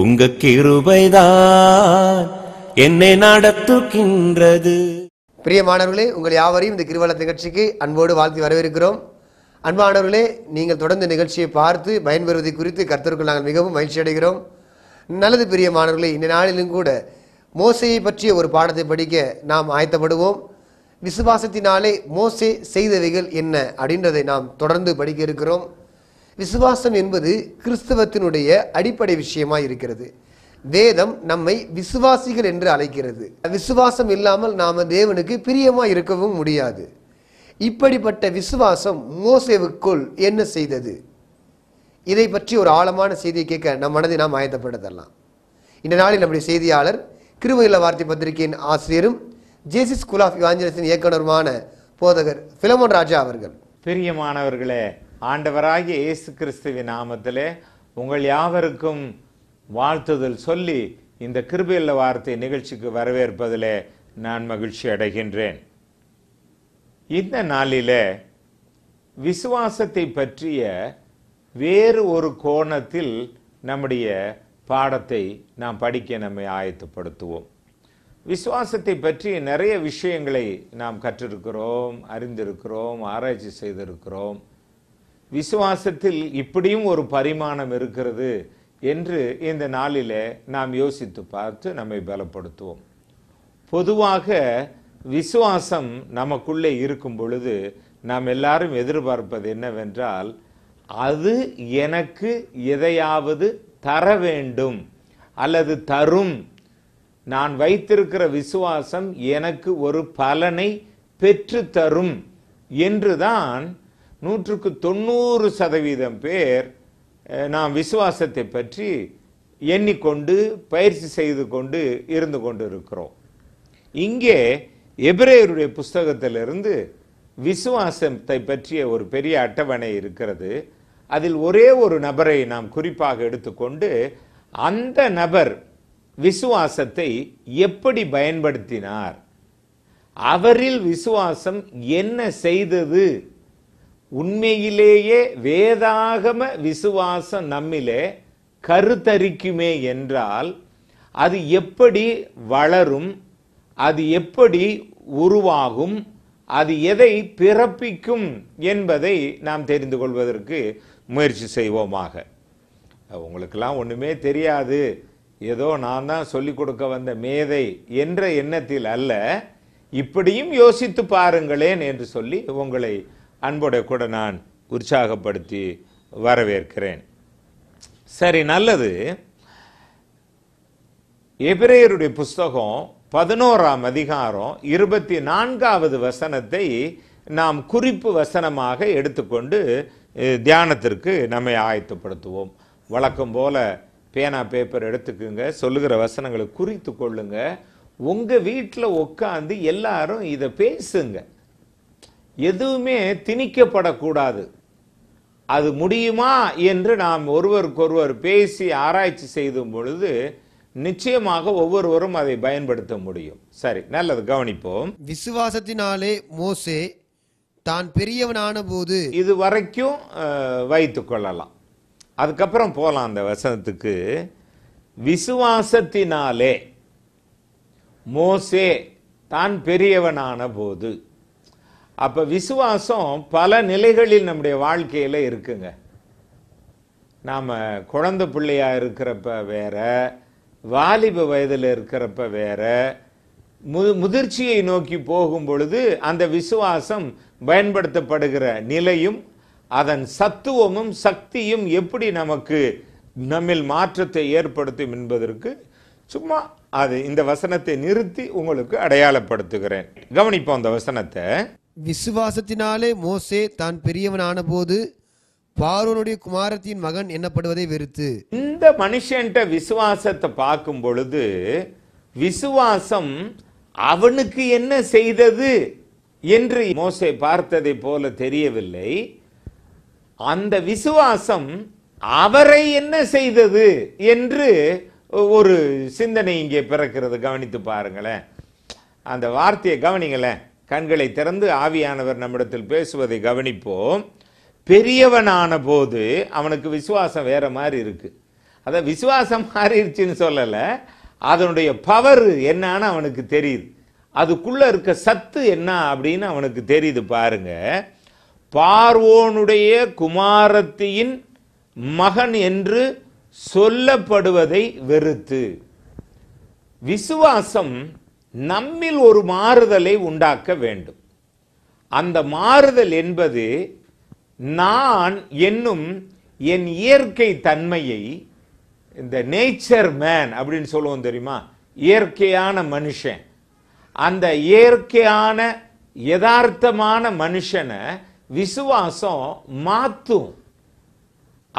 உங்க கிருபைதான் என்னை நடத்துகின்றது பிரியமானவர்களே உங்கள் யாவரையும் இந்த கிருவல நிகழ்ச்சிக்கு அன்போடு வாழ்த்து வரவேற்கிறோம் அன்பானவர்களே நீங்கள் தொடர்ந்து நிகழ்ச்சியை பார்த்து பயன்பெறுவதை குறித்து கருத்தருக்கு நாங்கள் மிகவும் மகிழ்ச்சி அடைகிறோம் நல்லது பிரியமானவர்களே இந்த நாளிலும் கூட மோசையை பற்றிய ஒரு பாடத்தை படிக்க நாம் ஆயத்தப்படுவோம் விசுவாசத்தினாலே மோசே செய்தவைகள் என்ன அப்படின்றதை நாம் தொடர்ந்து படிக்க இருக்கிறோம் விசுவாசம் என்பது கிறிஸ்தவத்தினுடைய அடிப்படை விஷயமா இருக்கிறது வேதம் நம்மை விசுவாசிகள் என்று அழைக்கிறது விசுவாசம் இல்லாமல் நாம் தேவனுக்கு பிரியமாக இருக்கவும் முடியாது இப்படிப்பட்ட விசுவாசம் மோசேவுக்குள் என்ன செய்தது இதை பற்றி ஒரு ஆழமான செய்தியை கேட்க நம் மனதை நாம் ஆயத்தப்படுத்தலாம் இந்த நாளில் நம்முடைய செய்தியாளர் கிருமயில வார்த்தை பத்திரிகையின் ஆசிரியரும் ஜேசி ஸ்கூல் ஆஃப் இவாஞ்சலிஸின் இயக்குனருமான போதகர் பிலமோன் ராஜா அவர்கள் பிரியமானவர்களே ஆண்டவராகிய இயேசு கிறிஸ்துவின் நாமத்திலே உங்கள் யாவருக்கும் வாழ்த்துதல் சொல்லி இந்த கிருபையுள்ள வார்த்தை நிகழ்ச்சிக்கு வரவேற்பதிலே நான் மகிழ்ச்சி அடைகின்றேன் இந்த நாளில விசுவாசத்தை பற்றிய வேறு ஒரு கோணத்தில் நம்முடைய பாடத்தை நாம் படிக்க நம்மை ஆயத்தப்படுத்துவோம் விசுவாசத்தை பற்றி நிறைய விஷயங்களை நாம் கற்றிருக்கிறோம் அறிந்திருக்கிறோம் ஆராய்ச்சி செய்திருக்கிறோம் விசுவாசத்தில் இப்படியும் ஒரு பரிமாணம் இருக்கிறது என்று இந்த நாளிலே நாம் யோசித்து பார்த்து நம்மை பலப்படுத்துவோம் பொதுவாக விசுவாசம் நமக்குள்ளே இருக்கும் பொழுது நாம் எல்லாரும் எதிர்பார்ப்பது என்னவென்றால் அது எனக்கு எதையாவது தர வேண்டும் அல்லது தரும் நான் வைத்திருக்கிற விசுவாசம் எனக்கு ஒரு பலனை பெற்று தரும் என்றுதான் நூற்றுக்கு தொண்ணூறு சதவீதம் பேர் நாம் விசுவாசத்தை பற்றி எண்ணிக்கொண்டு பயிற்சி செய்து கொண்டு இருந்து கொண்டு இருக்கிறோம் இங்கே எபிரேயருடைய புஸ்தகத்திலிருந்து விசுவாசத்தை பற்றிய ஒரு பெரிய அட்டவணை இருக்கிறது அதில் ஒரே ஒரு நபரை நாம் குறிப்பாக எடுத்துக்கொண்டு அந்த நபர் விசுவாசத்தை எப்படி பயன்படுத்தினார் அவரில் விசுவாசம் என்ன செய்தது உண்மையிலேயே வேதாகம விசுவாசம் நம்மிலே கருத்தரிக்குமே என்றால் அது எப்படி வளரும் அது எப்படி உருவாகும் அது எதை பிறப்பிக்கும் என்பதை நாம் தெரிந்து கொள்வதற்கு முயற்சி செய்வோமாக உங்களுக்கெல்லாம் ஒன்றுமே தெரியாது ஏதோ நான் தான் சொல்லிக் கொடுக்க வந்த மேதை என்ற எண்ணத்தில் அல்ல இப்படியும் யோசித்து பாருங்களேன் என்று சொல்லி உங்களை அன்போட கூட நான் உற்சாகப்படுத்தி வரவேற்கிறேன் சரி நல்லது எபிரேயருடைய புஸ்தகம் பதினோராம் அதிகாரம் இருபத்தி நான்காவது வசனத்தை நாம் குறிப்பு வசனமாக எடுத்துக்கொண்டு தியானத்திற்கு நம்மை ஆயத்தப்படுத்துவோம் வழக்கம் போல பேனா பேப்பர் எடுத்துக்குங்க சொல்லுகிற வசனங்களை குறித்து கொள்ளுங்க உங்கள் வீட்டில் உட்காந்து எல்லாரும் இதை பேசுங்க எதுவுமே திணிக்கப்படக்கூடாது அது முடியுமா என்று நாம் ஒருவருக்கொருவர் பேசி ஆராய்ச்சி செய்தும் பொழுது நிச்சயமாக ஒவ்வொருவரும் அதை பயன்படுத்த முடியும் சரி நல்லது கவனிப்போம் விசுவாசத்தினாலே மோசே தான் பெரியவனான போது இது வரைக்கும் வைத்து கொள்ளலாம் அதுக்கப்புறம் போகலாம் அந்த வசனத்துக்கு விசுவாசத்தினாலே மோசே தான் பெரியவனான போது அப்போ விசுவாசம் பல நிலைகளில் நம்முடைய வாழ்க்கையில் இருக்குங்க நாம் குழந்த பிள்ளையாக இருக்கிறப்ப வேற வாலிப வயதில் இருக்கிறப்ப வேற மு முதிர்ச்சியை நோக்கி போகும் பொழுது அந்த விசுவாசம் பயன்படுத்தப்படுகிற நிலையும் அதன் சத்துவமும் சக்தியும் எப்படி நமக்கு நம்மில் மாற்றத்தை ஏற்படுத்தும் என்பதற்கு சும்மா அது இந்த வசனத்தை நிறுத்தி உங்களுக்கு அடையாளப்படுத்துகிறேன் கவனிப்போம் அந்த வசனத்தை விசுவாசத்தினாலே மோசே தான் பெரியவனான போது பார்வனுடைய குமாரத்தின் மகன் என்னப்படுவதை வெறுத்து இந்த மனுஷன்ட்ட விசுவாசத்தை பார்க்கும் பொழுது விசுவாசம் அவனுக்கு என்ன செய்தது என்று மோசை பார்த்ததை போல தெரியவில்லை அந்த விசுவாசம் அவரை என்ன செய்தது என்று ஒரு சிந்தனை இங்கே பிறக்கிறது கவனித்து பாருங்களேன் அந்த வார்த்தையை கவனிங்களேன் கண்களை திறந்து ஆவியானவர் நம்மிடத்தில் பேசுவதை கவனிப்போம் பெரியவனான போது அவனுக்கு விசுவாசம் வேற மாதிரி இருக்கு அதை விசுவாசம் மாறிடுச்சுன்னு சொல்லலை அதனுடைய பவர் என்னான்னு அவனுக்கு தெரியுது அதுக்குள்ள இருக்க சத்து என்ன அப்படின்னு அவனுக்கு தெரியுது பாருங்க பார்வோனுடைய குமாரத்தியின் மகன் என்று சொல்லப்படுவதை வெறுத்து விசுவாசம் நம்மில் ஒரு மாறுதலை உண்டாக்க வேண்டும் அந்த மாறுதல் என்பது நான் என்னும் என் இயற்கை தன்மையை இந்த நேச்சர் மேன் அப்படின்னு சொல்லுவோம் தெரியுமா இயற்கையான மனுஷன் அந்த இயற்கையான யதார்த்தமான மனுஷனை விசுவாசம் மாற்றும்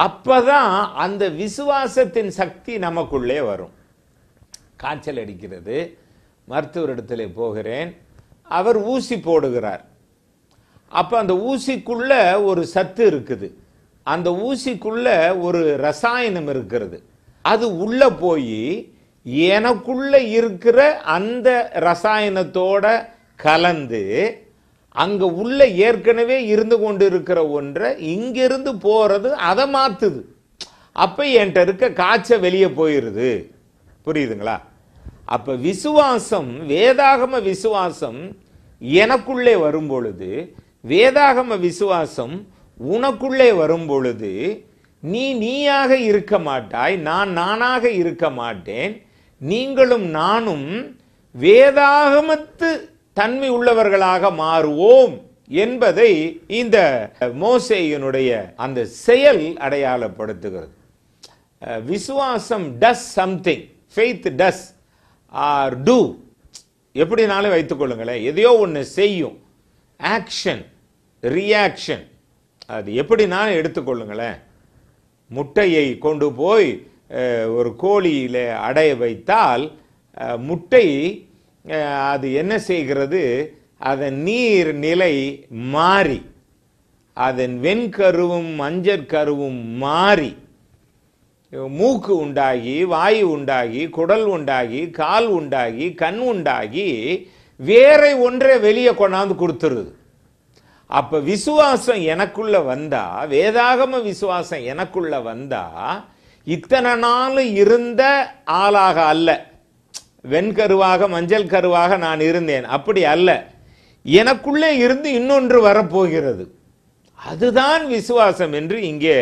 அப்பதான் அந்த விசுவாசத்தின் சக்தி நமக்குள்ளே வரும் காய்ச்சல் அடிக்கிறது மருத்துவரிடத்தில் போகிறேன் அவர் ஊசி போடுகிறார் அப்போ அந்த ஊசிக்குள்ள ஒரு சத்து இருக்குது அந்த ஊசிக்குள்ள ஒரு ரசாயனம் இருக்கிறது அது உள்ளே போய் எனக்குள்ள இருக்கிற அந்த ரசாயனத்தோட கலந்து அங்கே உள்ள ஏற்கனவே இருந்து கொண்டு இருக்கிற ஒன்றை இங்கிருந்து போகிறது அதை மாற்றுது அப்போ என்கிட்ட இருக்க காய்ச்சல் வெளியே போயிடுது புரியுதுங்களா அப்போ விசுவாசம் வேதாகம விசுவாசம் எனக்குள்ளே வரும் பொழுது வேதாகம விசுவாசம் உனக்குள்ளே வரும் பொழுது நீ நீயாக இருக்க மாட்டாய் நான் நானாக இருக்க மாட்டேன் நீங்களும் நானும் வேதாகமத்து தன்மை உள்ளவர்களாக மாறுவோம் என்பதை இந்த மோசேயனுடைய அந்த செயல் அடையாளப்படுத்துகிறது விசுவாசம் does something faith does or do எப்படினாலும் வைத்துக்கொள்ளுங்களேன் எதையோ ஒன்று செய்யும் ஆக்ஷன் ரியாக்ஷன் அது எப்படினாலும் எடுத்துக்கொள்ளுங்களேன் முட்டையை கொண்டு போய் ஒரு கோழியில் அடைய வைத்தால் முட்டை அது என்ன செய்கிறது அதன் நீர் நிலை மாறி அதன் வெண்கருவும் மஞ்சள் கருவும் மாறி மூக்கு உண்டாகி வாய் உண்டாகி குடல் உண்டாகி கால் உண்டாகி கண் உண்டாகி வேறை ஒன்றை வெளியே கொண்டாந்து கொடுத்துருது அப்போ விசுவாசம் எனக்குள்ள வந்தா வேதாகம விசுவாசம் எனக்குள்ள வந்தா இத்தனை நாள் இருந்த ஆளாக அல்ல வெண்கருவாக மஞ்சள் கருவாக நான் இருந்தேன் அப்படி அல்ல எனக்குள்ளே இருந்து இன்னொன்று வரப்போகிறது அதுதான் விசுவாசம் என்று இங்கே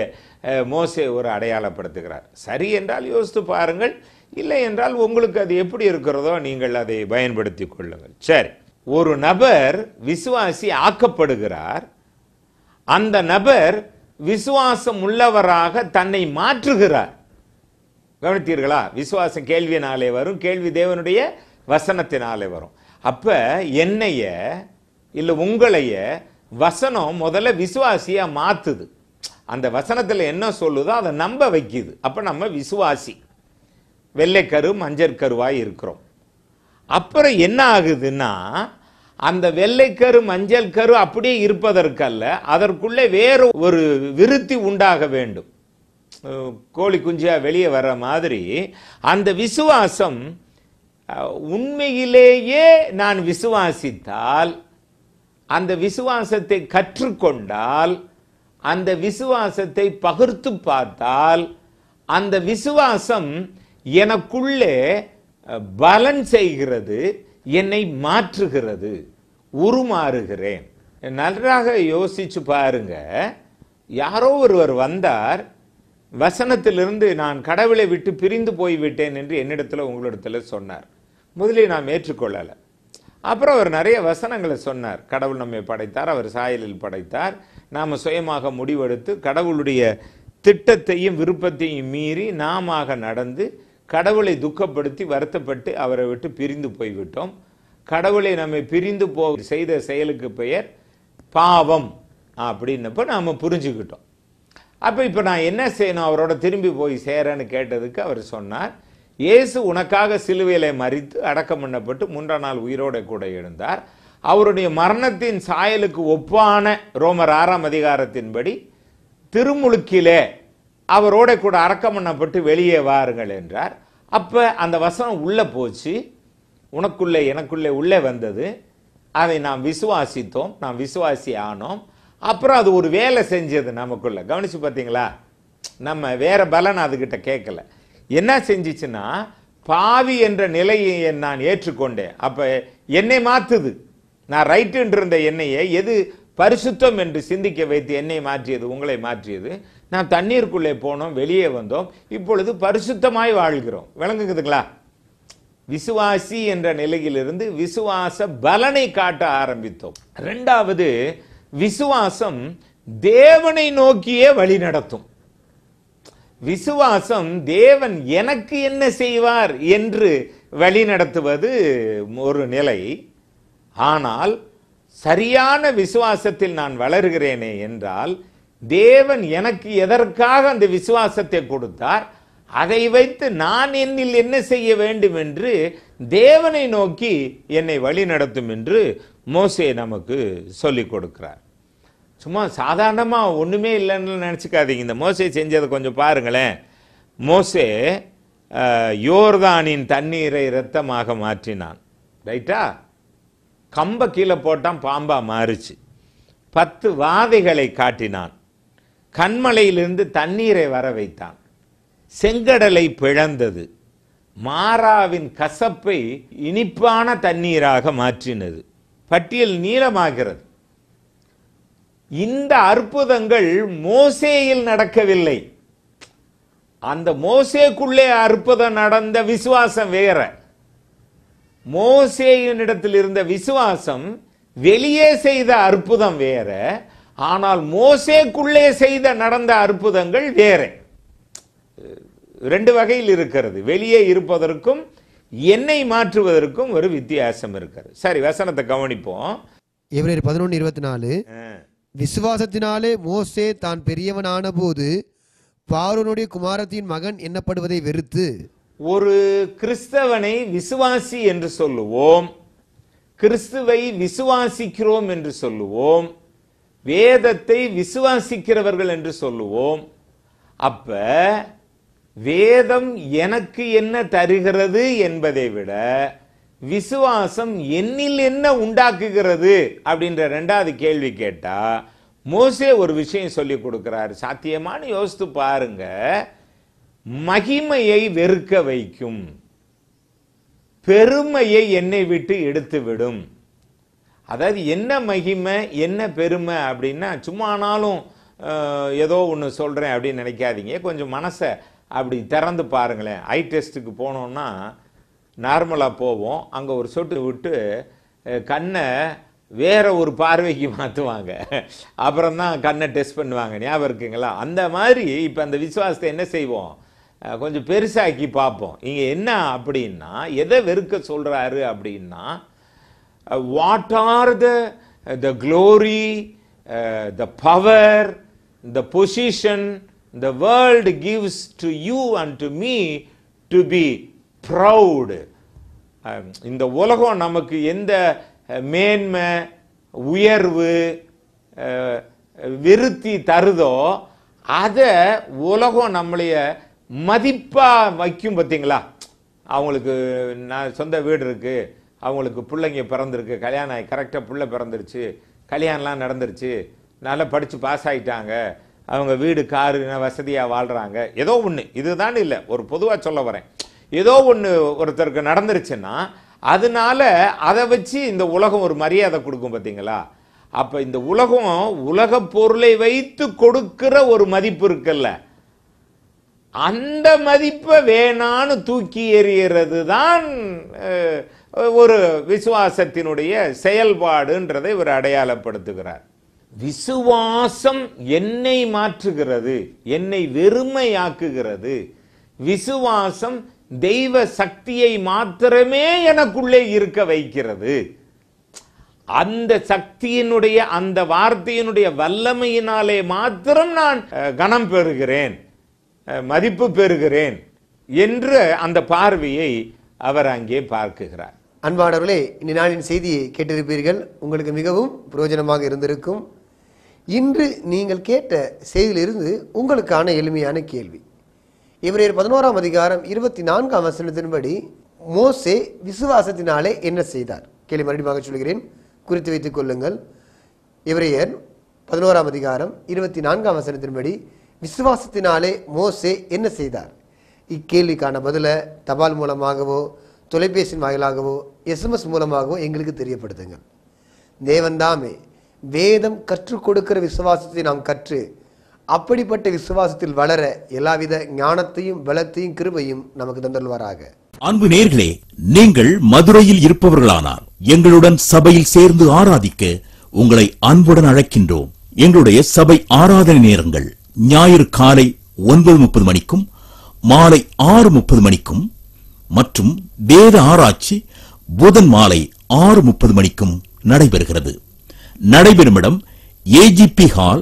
மோசே ஒரு அடையாளப்படுத்துகிறார் சரி என்றால் யோசித்து பாருங்கள் இல்லை என்றால் உங்களுக்கு அது எப்படி இருக்கிறதோ நீங்கள் அதை பயன்படுத்தி கொள்ளுங்கள் சரி ஒரு நபர் விசுவாசி ஆக்கப்படுகிறார் அந்த நபர் விசுவாசம் உள்ளவராக தன்னை மாற்றுகிறார் கவனித்தீர்களா விசுவாசம் கேள்வியினாலே வரும் கேள்வி தேவனுடைய வசனத்தினாலே வரும் அப்போ என்னைய இல்லை உங்களைய வசனம் முதல்ல விசுவாசியாக மாற்றுது அந்த வசனத்தில் என்ன சொல்லுதோ அதை நம்ப வைக்குது அப்போ நம்ம விசுவாசி வெள்ளைக்கரு மஞ்சற்கருவாய் இருக்கிறோம் அப்புறம் என்ன ஆகுதுன்னா அந்த வெள்ளைக்கரு மஞ்சள் கரு அப்படியே இருப்பதற்கல்ல அதற்குள்ளே வேறு ஒரு விருத்தி உண்டாக வேண்டும் கோழி குஞ்சியா வெளியே வர மாதிரி அந்த விசுவாசம் உண்மையிலேயே நான் விசுவாசித்தால் அந்த விசுவாசத்தை கற்றுக்கொண்டால் அந்த விசுவாசத்தை பகிர்த்து பார்த்தால் அந்த விசுவாசம் எனக்குள்ளே பலன் செய்கிறது என்னை மாற்றுகிறது உருமாறுகிறேன் நன்றாக யோசிச்சு பாருங்க யாரோ ஒருவர் வந்தார் வசனத்திலிருந்து நான் கடவுளை விட்டு பிரிந்து போய்விட்டேன் என்று என்னிடத்தில் உங்களிடத்தில் சொன்னார் முதலில் நான் ஏற்றுக்கொள்ளலை அப்புறம் அவர் நிறைய வசனங்களை சொன்னார் கடவுள் நம்மை படைத்தார் அவர் சாயலில் படைத்தார் நாம் சுயமாக முடிவெடுத்து கடவுளுடைய திட்டத்தையும் விருப்பத்தையும் மீறி நாம நடந்து கடவுளை துக்கப்படுத்தி வருத்தப்பட்டு அவரை விட்டு பிரிந்து போய்விட்டோம் கடவுளை நம்மை பிரிந்து போ செய்த செயலுக்கு பெயர் பாவம் அப்படின்னப்போ நாம் புரிஞ்சுக்கிட்டோம் அப்போ இப்போ நான் என்ன செய்யணும் அவரோட திரும்பி போய் சேரன்னு கேட்டதுக்கு அவர் சொன்னார் இயேசு உனக்காக சிலுவையிலே மறித்து அடக்கம் பண்ணப்பட்டு மூன்றாம் நாள் உயிரோட கூட எழுந்தார் அவருடைய மரணத்தின் சாயலுக்கு ஒப்பான ரோமர் ஆறாம் அதிகாரத்தின்படி திருமுழுக்கிலே அவரோட கூட அடக்கம் பண்ணப்பட்டு வெளியே வாருங்கள் என்றார் அப்போ அந்த வசனம் உள்ளே போச்சு உனக்குள்ளே எனக்குள்ளே உள்ளே வந்தது அதை நாம் விசுவாசித்தோம் நாம் விசுவாசி ஆனோம் அப்புறம் அது ஒரு வேலை செஞ்சது நமக்குள்ள கவனிச்சு பார்த்தீங்களா நம்ம வேற பலன் அதுக்கிட்ட கேட்கல என்ன செஞ்சிச்சுன்னா பாவி என்ற நிலையை நான் ஏற்றுக்கொண்டேன் அப்போ என்னை மாற்றுது நான் ரைட்டுன்றிருந்த இருந்த எண்ணெயை எது பரிசுத்தம் என்று சிந்திக்க வைத்து என்னை மாற்றியது உங்களை மாற்றியது நான் தண்ணீருக்குள்ளே போனோம் வெளியே வந்தோம் இப்பொழுது பரிசுத்தமாய் வாழ்கிறோம் விளங்குகிறதுங்களா விசுவாசி என்ற நிலையிலிருந்து விசுவாச பலனை காட்ட ஆரம்பித்தோம் ரெண்டாவது விசுவாசம் தேவனை நோக்கியே வழி நடத்தும் விசுவாசம் தேவன் எனக்கு என்ன செய்வார் என்று வழிநடத்துவது ஒரு நிலை ஆனால் சரியான விசுவாசத்தில் நான் வளர்கிறேனே என்றால் தேவன் எனக்கு எதற்காக அந்த விசுவாசத்தை கொடுத்தார் அதை வைத்து நான் என்னில் என்ன செய்ய வேண்டும் என்று தேவனை நோக்கி என்னை வழி நடத்தும் என்று மோசே நமக்கு சொல்லிக் கொடுக்கிறார் சும்மா சாதாரணமாக ஒன்றுமே இல்லைன்னு நினச்சிக்காதீங்க இந்த மோசை செஞ்சதை கொஞ்சம் பாருங்களேன் மோசே யோர்தானின் தண்ணீரை இரத்தமாக மாற்றினான் ரைட்டா கம்ப கீழே போட்டான் பாம்பாக மாறுச்சு பத்து வாதைகளை காட்டினான் கண்மலையிலிருந்து தண்ணீரை வர வைத்தான் செங்கடலை பிளந்தது மாறாவின் கசப்பை இனிப்பான தண்ணீராக மாற்றினது பட்டியல் நீளமாகிறது இந்த அற்புதங்கள் மோசேயில் நடக்கவில்லை அந்த மோசேக்குள்ளே அற்புதம் நடந்த விசுவாசம் வேற மோசேயினிடத்தில் இருந்த விசுவாசம் வெளியே செய்த அற்புதம் வேற ஆனால் மோசேக்குள்ளே செய்த நடந்த அற்புதங்கள் வேற ரெண்டு வகையில் இருக்கிறது வெளியே இருப்பதற்கும் என்னை மாற்றுவதற்கும் ஒரு வித்தியாசம் இருக்கிறது சரி வசனத்தை கவனிப்போம் பதினொன்று இருபத்தி நாலு விசுவாசத்தினாலே மோசே தான் பெரியவனான போது பாரூனுடைய குமாரத்தின் மகன் என்னப்படுவதை வெறுத்து ஒரு கிறிஸ்தவனை விசுவாசி என்று சொல்லுவோம் கிறிஸ்துவை விசுவாசிக்கிறோம் என்று சொல்லுவோம் வேதத்தை விசுவாசிக்கிறவர்கள் என்று சொல்லுவோம் அப்ப வேதம் எனக்கு என்ன தருகிறது என்பதை விட விசுவாசம் என்னில் என்ன உண்டாக்குகிறது அப்படின்ற ரெண்டாவது கேள்வி கேட்டால் மோசே ஒரு விஷயம் சொல்லி கொடுக்கிறார் சாத்தியமான யோசித்து பாருங்க மகிமையை வெறுக்க வைக்கும் பெருமையை என்னை விட்டு எடுத்துவிடும் அதாவது என்ன மகிமை என்ன பெருமை அப்படின்னா சும்மானாலும் ஏதோ ஒன்று சொல்கிறேன் அப்படின்னு நினைக்காதீங்க கொஞ்சம் மனசை அப்படி திறந்து பாருங்களேன் ஐ டெஸ்ட்டுக்கு போனோன்னா நார்மலாக போவோம் அங்கே ஒரு சொட்டு விட்டு கண்ணை வேற ஒரு பார்வைக்கு மாற்றுவாங்க அப்புறம் தான் கண்ணை டெஸ்ட் பண்ணுவாங்க ஞாபகம் இருக்குங்களா அந்த மாதிரி இப்போ அந்த விசுவாசத்தை என்ன செய்வோம் கொஞ்சம் பெருசாக்கி பார்ப்போம் இங்கே என்ன அப்படின்னா எதை வெறுக்க சொல்கிறாரு அப்படின்னா what are the the glory the power the position the world gives to you and to me to be proud um, இந்த உலகம் நமக்கு எந்த மேன்மை உயர்வு விருத்தி தருதோ அதை உலகம் நம்மளைய மதிப்பாக வைக்கும் பார்த்தீங்களா அவங்களுக்கு நான் சொந்த வீடு இருக்குது அவங்களுக்கு பிள்ளைங்க பிறந்திருக்கு கல்யாணம் ஆகி கரெக்டாக பிள்ளை பிறந்துருச்சு கல்யாணம்லாம் நடந்துருச்சு நல்லா படித்து பாஸ் ஆகிட்டாங்க அவங்க வீடு காரு வசதியாக வாழ்கிறாங்க ஏதோ ஒன்று இதுதான் இல்லை ஒரு பொதுவாக சொல்ல வரேன் ஏதோ ஒன்று ஒருத்தருக்கு நடந்துருச்சுன்னா அதனால அதை வச்சு இந்த உலகம் ஒரு மரியாதை கொடுக்கும் பார்த்தீங்களா அப்போ இந்த உலகம் உலக பொருளை வைத்து கொடுக்கிற ஒரு மதிப்பு இருக்குல்ல அந்த மதிப்பை வேணான்னு தூக்கி எறிகிறது தான் ஒரு விசுவாசத்தினுடைய செயல்பாடுன்றதை இவர் அடையாளப்படுத்துகிறார் விசுவாசம் என்னை மாற்றுகிறது என்னை வெறுமையாக்குகிறது விசுவாசம் தெய்வ சக்தியை மாத்திரமே எனக்குள்ளே இருக்க வைக்கிறது அந்த சக்தியினுடைய அந்த வார்த்தையினுடைய வல்லமையினாலே மாத்திரம் நான் கணம் பெறுகிறேன் மதிப்பு பெறுகிறேன் என்று அந்த பார்வையை அவர் அங்கே பார்க்குகிறார் அன்பாளர்களே இந்த நாளின் செய்தியை கேட்டிருப்பீர்கள் உங்களுக்கு மிகவும் பிரயோஜனமாக இருந்திருக்கும் இன்று நீங்கள் கேட்ட செய்தியிலிருந்து உங்களுக்கான எளிமையான கேள்வி இவரையர் பதினோராம் அதிகாரம் இருபத்தி நான்காம் வசனத்தின்படி மோசே விசுவாசத்தினாலே என்ன செய்தார் கேள்வி மறுபடியும் சொல்கிறேன் குறித்து வைத்துக் கொள்ளுங்கள் இவரையர் பதினோராம் அதிகாரம் இருபத்தி நான்காம் வசனத்தின்படி விசுவாசத்தினாலே மோசே என்ன செய்தார் இக்கேள்விக்கான பதிலை தபால் மூலமாகவோ தொலைபேசியின் வாயிலாகவோ எஸ்எம்எஸ் மூலமாகவோ எங்களுக்கு தெரியப்படுத்துங்கள் தேவன்தாமே வேதம் கற்றுக் கொடுக்கிற விசுவாசத்தை நாம் கற்று அப்படிப்பட்ட விசுவாசத்தில் வளர எல்லாவித ஞானத்தையும் பலத்தையும் கிருபையும் நமக்கு தந்தல்வாராக அன்பு நேர்களே நீங்கள் மதுரையில் இருப்பவர்களானால் எங்களுடன் சபையில் சேர்ந்து ஆராதிக்க உங்களை அன்புடன் அழைக்கின்றோம் எங்களுடைய சபை ஆராதனை நேரங்கள் ஞாயிறு காலை ஒன்பது முப்பது மணிக்கும் மாலை ஆறு முப்பது மணிக்கும் மற்றும் வேத ஆராய்ச்சி புதன் மாலை ஆறு முப்பது மணிக்கும் நடைபெறுகிறது நடைபெறும் இடம் ஏஜிபி ஹால்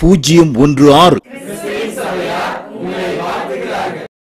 பூஜ்ஜியம் ஒன்று ஆறு